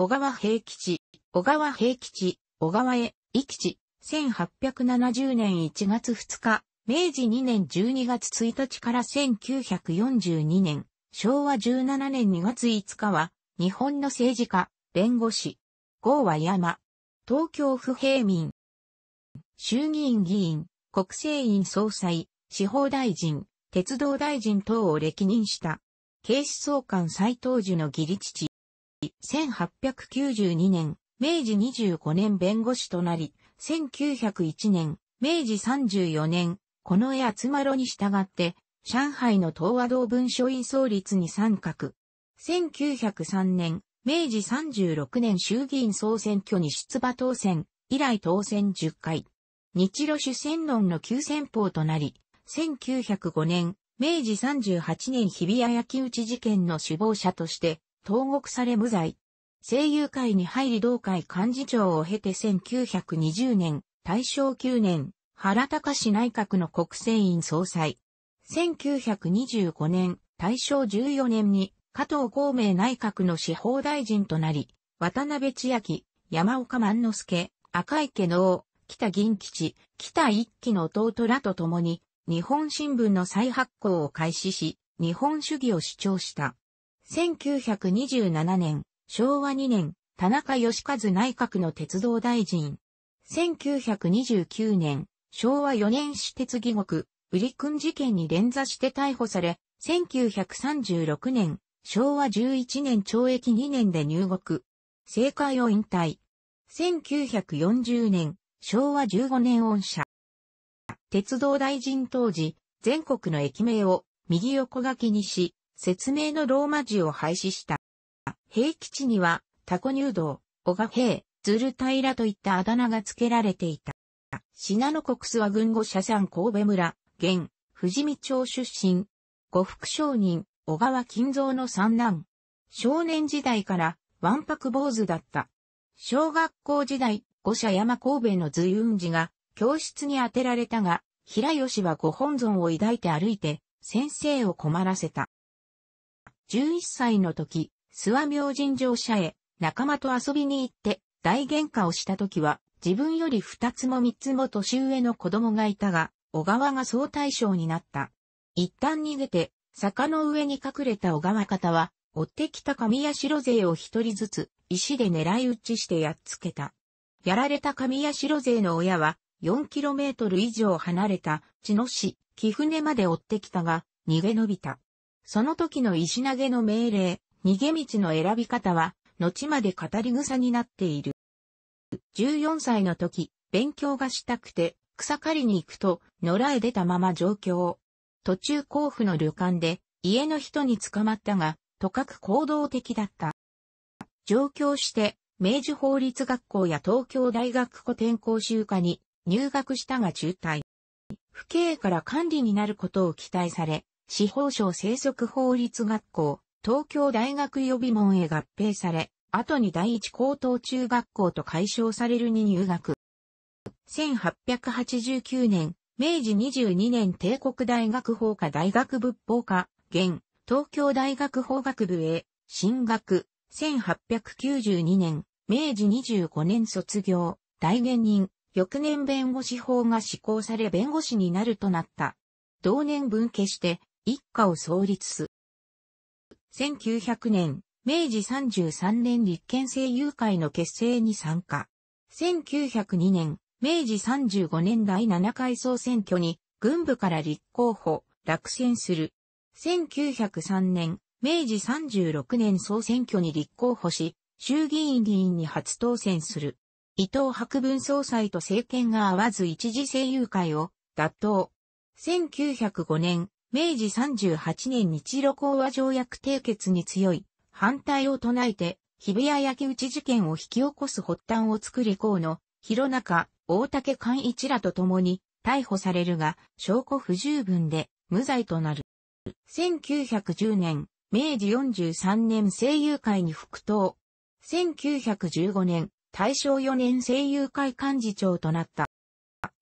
小川平吉、小川平吉、小川へ、生吉、1870年1月2日、明治2年12月1日から1942年、昭和17年2月5日は、日本の政治家、弁護士、郷和山、東京府平民、衆議院議員、国政院総裁、司法大臣、鉄道大臣等を歴任した、警視総監斎藤樹の義理父、1892年、明治25年弁護士となり、1901年、明治34年、この絵まろに従って、上海の東和道文書院創立に参画。1903年、明治36年衆議院総選挙に出馬当選、以来当選10回。日露主戦論の急戦法となり、1905年、明治38年日比谷焼打ち事件の首謀者として、投獄され無罪。声優会に入り同会幹事長を経て1920年、大正9年、原隆内閣の国政院総裁。1925年、大正14年に加藤孔明内閣の司法大臣となり、渡辺千秋、山岡万之助、赤池の北銀吉、北一騎の弟らと共に、日本新聞の再発行を開始し、日本主義を主張した。1927年、昭和2年、田中義和内閣の鉄道大臣。1929年、昭和4年私鉄議獄、売り君事件に連座して逮捕され、1936年、昭和11年懲役2年で入国。政界を引退。1940年、昭和15年御社。鉄道大臣当時、全国の駅名を右横書きにし、説明のローマ字を廃止した。平基地には、タコ入道、小賀平、ズル平といったあだ名が付けられていた。信濃国諏訪軍後社山神戸村、現、富士見町出身。呉服商人、小川金蔵の三男。少年時代から、わんぱく坊主だった。小学校時代、五社山神戸の随雲寺が、教室に当てられたが、平吉はご本尊を抱いて歩いて、先生を困らせた。11歳の時、諏訪明神城社へ仲間と遊びに行って大喧嘩をした時は自分より二つも三つも年上の子供がいたが、小川が総対象になった。一旦逃げて、坂の上に隠れた小川方は、追ってきた神谷城勢を一人ずつ、石で狙い撃ちしてやっつけた。やられた神谷城勢の親は、4トル以上離れた、茅野市、貴船まで追ってきたが、逃げ延びた。その時の石投げの命令、逃げ道の選び方は、後まで語り草になっている。14歳の時、勉強がしたくて、草刈りに行くと、野良へ出たまま上京。途中甲府の旅館で、家の人に捕まったが、とかく行動的だった。上京して、明治法律学校や東京大学古典講習科に入学したが中退。府警から管理になることを期待され、司法省生息法律学校、東京大学予備門へ合併され、後に第一高等中学校と解消されるに入学。1889年、明治22年帝国大学法科大学仏法科、現、東京大学法学部へ、進学。1892年、明治25年卒業、大元人、翌年弁護士法が施行され弁護士になるとなった。同年分家して、一家を創立す。1900年、明治33年立憲政友会の結成に参加。1902年、明治35年第7回総選挙に軍部から立候補、落選する。1903年、明治36年総選挙に立候補し、衆議院議員に初当選する。伊藤博文総裁と政権が合わず一時政友会を脱党。1905年、明治38年日露講和条約締結に強い反対を唱えて、日比谷焼打事件を引き起こす発端を作り公の、広中、大竹寛一らと共に逮捕されるが、証拠不十分で無罪となる。1910年、明治43年声優会に復党。1915年、大正4年声優会幹事長となった。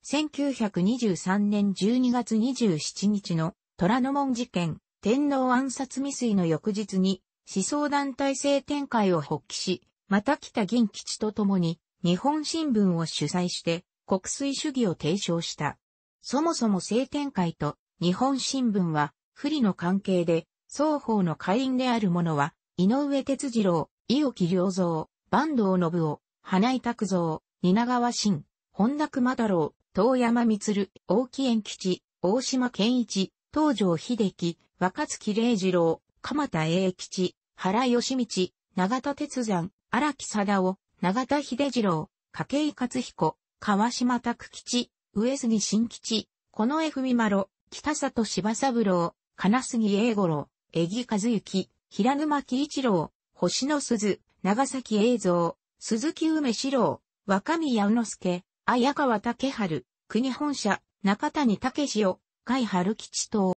1923年12月27日の虎ノ門事件、天皇暗殺未遂の翌日に、思想団体性展開を発揮し、また北銀吉と共に、日本新聞を主催して、国粋主義を提唱した。そもそも性展開と日本新聞は不利の関係で、双方の会員である者は、井上哲次郎、伊沖良三、坂東信夫、花井拓三、蜷川信、本田熊太郎、遠山光、大木縁吉、大島健一、東条秀樹、若月礼次郎、鎌田英吉、原義道、長田哲山、荒木貞夫、長田秀次郎、筧勝彦、川島拓吉、上杉新吉、この江文丸、北里柴三郎、金杉英五郎、江木和幸、平沼木一郎、星野鈴、長崎栄三、鈴木梅四郎、若宮宇之助、綾川竹春、国本社、中谷武を、海春吉党。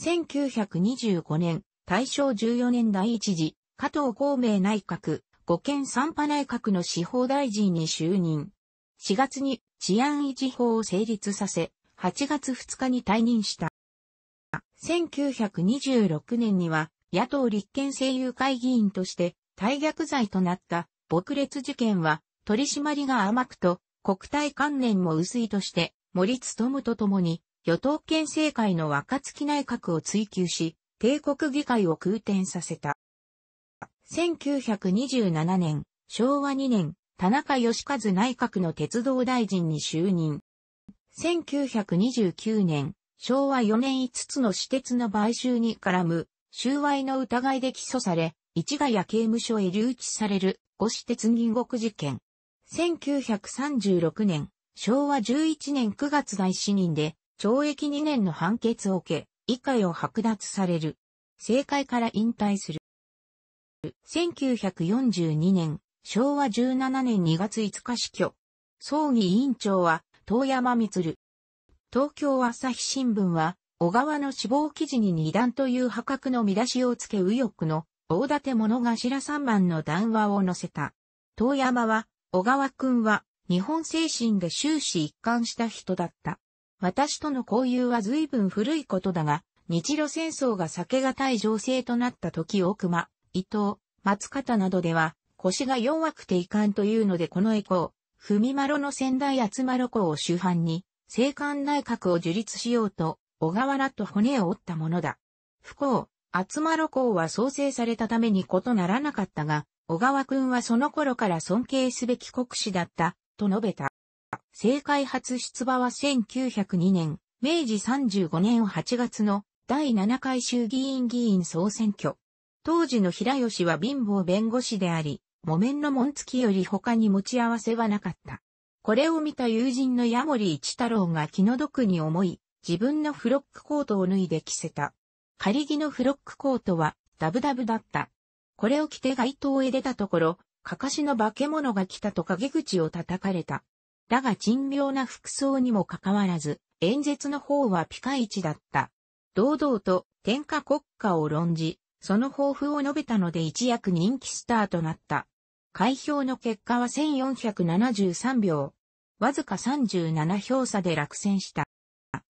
1925年、大正14年第一次、加藤孔明内閣、五県三派内閣の司法大臣に就任。4月に治安維持法を成立させ、8月2日に退任した。1926年には、野党立憲政友会議員として、大逆罪となった、撲裂事件は、取り締まりが甘くと、国体観念も薄いとして、森務と共に、与党県政界の若月内閣を追求し、帝国議会を空転させた。1927年、昭和2年、田中義和内閣の鉄道大臣に就任。1929年、昭和4年5つの私鉄の買収に絡む、収賄の疑いで起訴され、市ヶ谷刑務所へ留置される、五私鉄銀獄事件。1936年、昭和11年9月大死人で、懲役2年の判決を受け、以下を剥奪される。政界から引退する。1942年、昭和17年2月5日死去。葬儀委員長は、遠山光。東京朝日新聞は、小川の死亡記事に二段という破格の見出しをつけ右翼の、大立物頭三番の談話を載せた。遠山は、小川くんは、日本精神で終始一貫した人だった。私との交友は随分古いことだが、日露戦争が避けがたい情勢となった時大熊、伊藤、松方などでは、腰が弱くていかんというのでこのエコー、文丸の仙台厚丸校を主犯に、政官内閣を樹立しようと、小川らと骨を折ったものだ。不幸、厚丸校は創生されたためにことならなかったが、小川君はその頃から尊敬すべき国士だった、と述べた。正解初出馬は1902年、明治35年8月の第7回衆議院議員総選挙。当時の平吉は貧乏弁護士であり、木綿の紋付きより他に持ち合わせはなかった。これを見た友人の矢森一太郎が気の毒に思い、自分のフロックコートを脱いで着せた。仮着のフロックコートは、ダブダブだった。これを着て街頭へ出たところ、かかしの化け物が来たと陰口を叩かれた。だが珍妙な服装にもかかわらず、演説の方はピカイチだった。堂々と天下国家を論じ、その抱負を述べたので一躍人気スターとなった。開票の結果は1473票。わずか37票差で落選した。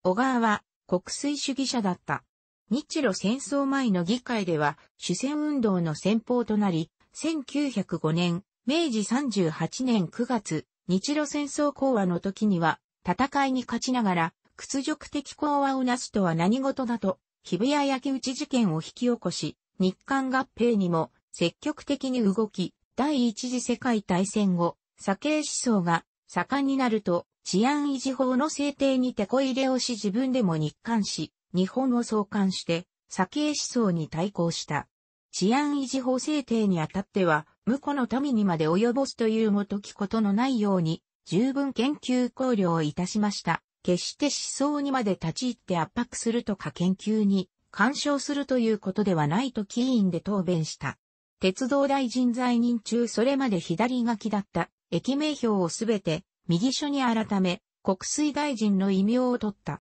小川は国粋主義者だった。日露戦争前の議会では主戦運動の先方となり、1905年、明治38年9月、日露戦争講和の時には、戦いに勝ちながら、屈辱的講和をなすとは何事だと、日比谷焼打事件を引き起こし、日韓合併にも積極的に動き、第一次世界大戦後、左傾思想が盛んになると、治安維持法の制定に手こ入れをし自分でも日韓し、日本を創刊して、左傾思想に対抗した。治安維持法制定にあたっては、婿の民にまで及ぼすというもときことのないように、十分研究考慮をいたしました。決して思想にまで立ち入って圧迫するとか研究に干渉するということではないと議員で答弁した。鉄道大臣在任中それまで左書きだった駅名表をすべて右書に改め国水大臣の異名を取った。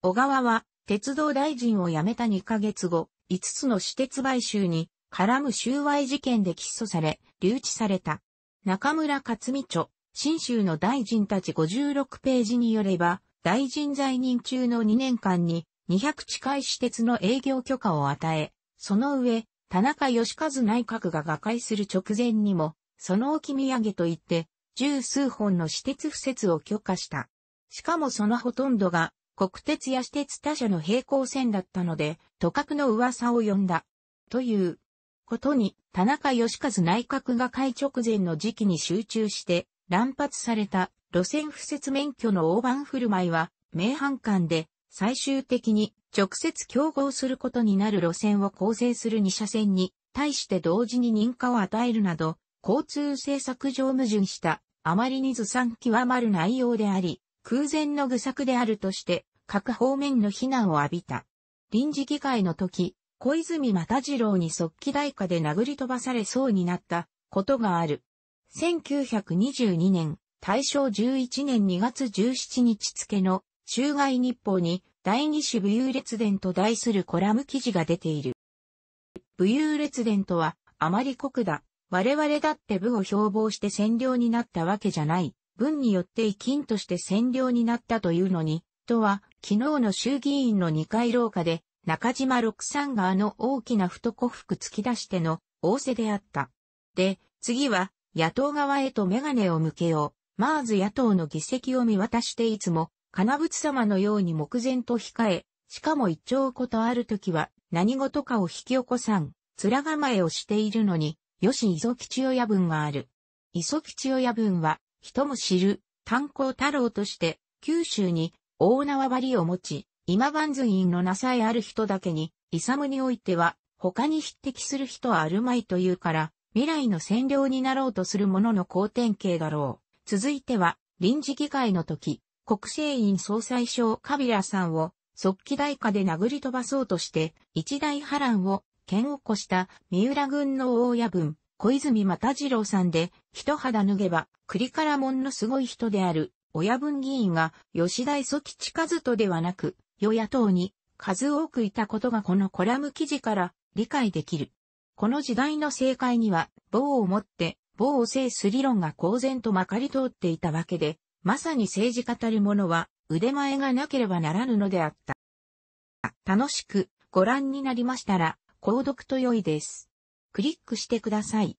小川は鉄道大臣を辞めた2ヶ月後、5つの私鉄買収に絡む収賄事件で起訴され、留置された。中村勝美著、新州の大臣たち56ページによれば、大臣在任中の2年間に200近い私鉄の営業許可を与え、その上、田中義和内閣が瓦解する直前にも、その置き土産といって、十数本の私鉄不設を許可した。しかもそのほとんどが、国鉄や私鉄他社の平行線だったので、都閣の噂を呼んだ。という。ことに、田中義和内閣が会直前の時期に集中して乱発された路線不設免許の大盤振る舞いは、名阪間で最終的に直接競合することになる路線を構成する2車線に対して同時に認可を与えるなど、交通政策上矛盾したあまりにずさん極まる内容であり、空前の愚策であるとして、各方面の非難を浴びた。臨時議会の時、小泉又次郎に即帰大火で殴り飛ばされそうになったことがある。1922年、大正11年2月17日付の中外日報に第二種武勇列伝と題するコラム記事が出ている。武勇列伝とはあまり酷だ。我々だって武を標榜して占領になったわけじゃない。文によって遺金として占領になったというのに、とは、昨日の衆議院の二階廊下で、中島六三川の大きな太古服突き出しての仰せであった。で、次は野党側へと眼鏡を向けよう。まず野党の議席を見渡していつも、金仏様のように目前と控え、しかも一丁ことある時は何事かを引き起こさん、面構えをしているのに、よし磯吉親分がある。磯吉親分は、人も知る、炭鉱太郎として、九州に大縄張りを持ち、今万図院の名さえある人だけに、イサムにおいては、他に匹敵する人はあるまいというから、未来の占領になろうとする者の好典型だろう。続いては、臨時議会の時、国政院総裁省カビラさんを、即帰大下で殴り飛ばそうとして、一大波乱を、剣をこした三浦軍の大親分、小泉又次郎さんで、一肌脱げば、栗からもんのすごい人である、親分議員が、吉田磯吉和とではなく、与野党に数多くいたことがこのコラム記事から理解できる。この時代の政界には某をもって某を制す理論が公然とまかり通っていたわけで、まさに政治語る者は腕前がなければならぬのであった。楽しくご覧になりましたら、購読と良いです。クリックしてください。